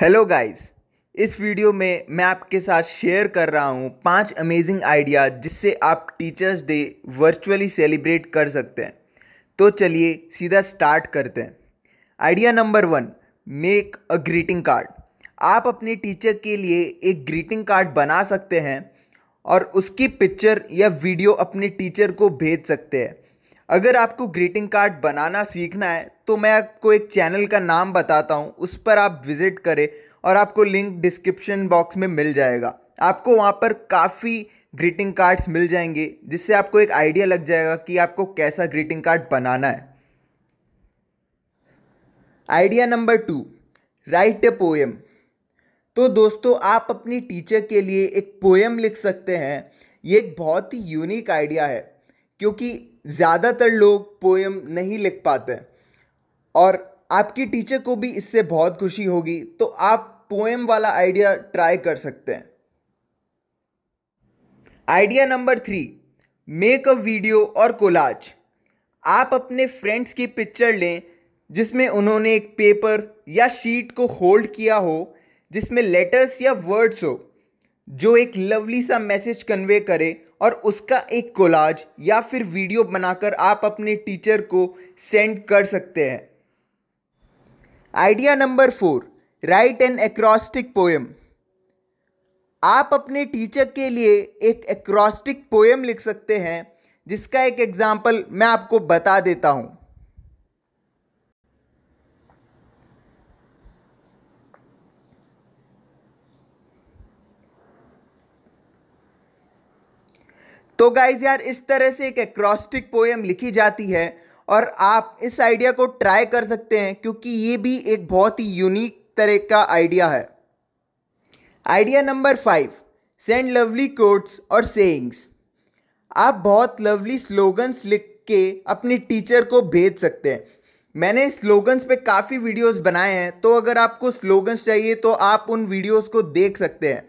hello guys इस video में मैं आपके साथ शेयर कर रहा हूँ पांच अमेजिंग आइडिया जिससे आप टीचर्स डे वर्चुअली सेलिब्रेट कर सकते हैं तो चलिए सीधा स्टार्ट करते हैं idea number one make a greeting card आप अपने टीचर के लिए एक ग्रीटिंग कार्ड बना सकते हैं और उसकी पिक्चर या वीडियो अपने टीचर को भेज सकते हैं अगर आपको ग्रीटिंग कार्ड बनाना सीखना है तो मैं आपको एक चैनल का नाम बताता हूँ उस पर आप विज़िट करें और आपको लिंक डिस्क्रिप्शन बॉक्स में मिल जाएगा आपको वहाँ पर काफ़ी ग्रीटिंग कार्ड्स मिल जाएंगे जिससे आपको एक आइडिया लग जाएगा कि आपको कैसा ग्रीटिंग कार्ड बनाना है idea number two write a poem तो दोस्तों आप अपनी टीचर के लिए एक पोएम लिख सकते हैं ये एक बहुत ही यूनिक आइडिया है क्योंकि ज़्यादातर लोग पोएम नहीं लिख पाते और आपकी टीचर को भी इससे बहुत खुशी होगी तो आप पोएम वाला आइडिया ट्राई कर सकते हैं idea number three make a video और कोलाज आप अपने फ्रेंड्स की पिक्चर लें जिसमें उन्होंने एक पेपर या शीट को होल्ड किया हो जिसमें लेटर्स या वर्ड्स हो जो एक लवली सा मैसेज कन्वे करे और उसका एक कोलाज या फिर वीडियो बनाकर आप अपने टीचर को सेंड कर सकते हैं idea number four write an acrostic poem आप अपने टीचर के लिए एक एक्रॉस्टिक पोएम लिख सकते हैं जिसका एक एग्जाम्पल मैं आपको बता देता हूँ तो गाइज यार इस तरह से एक एक्रॉस्टिक पोएम लिखी जाती है और आप इस आइडिया को ट्राई कर सकते हैं क्योंकि ये भी एक बहुत ही यूनिक तरह का आइडिया है idea number five send lovely quotes और सेइंग्स आप बहुत लवली स्लोगन्स लिख के अपने टीचर को भेज सकते हैं मैंने स्लोगन्स पे काफ़ी वीडियोस बनाए हैं तो अगर आपको स्लोगन्स चाहिए तो आप उन वीडियोस को देख सकते हैं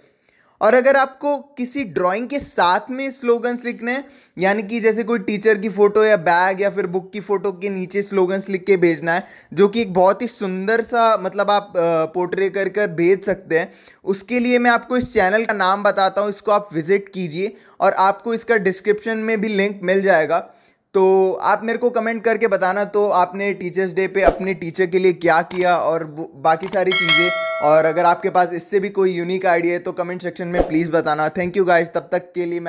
और अगर आपको किसी ड्राइंग के साथ में स्लोगन्स लिखने हैं यानी कि जैसे कोई टीचर की फ़ोटो या बैग या फिर बुक की फ़ोटो के नीचे स्लोगन्स लिख के भेजना है जो कि एक बहुत ही सुंदर सा मतलब आप पोर्ट्रे कर कर भेज सकते हैं उसके लिए मैं आपको इस चैनल का नाम बताता हूँ इसको आप विज़िट कीजिए और आपको इसका डिस्क्रिप्शन में भी लिंक मिल जाएगा तो आप मेरे को कमेंट करके बताना तो आपने टीचर्स डे पे अपने टीचर के लिए क्या किया और बाकी सारी चीज़ें और अगर आपके पास इससे भी कोई यूनिक आइडिया है तो कमेंट सेक्शन में प्लीज़ बताना थैंक यू गाइज तब तक के लिए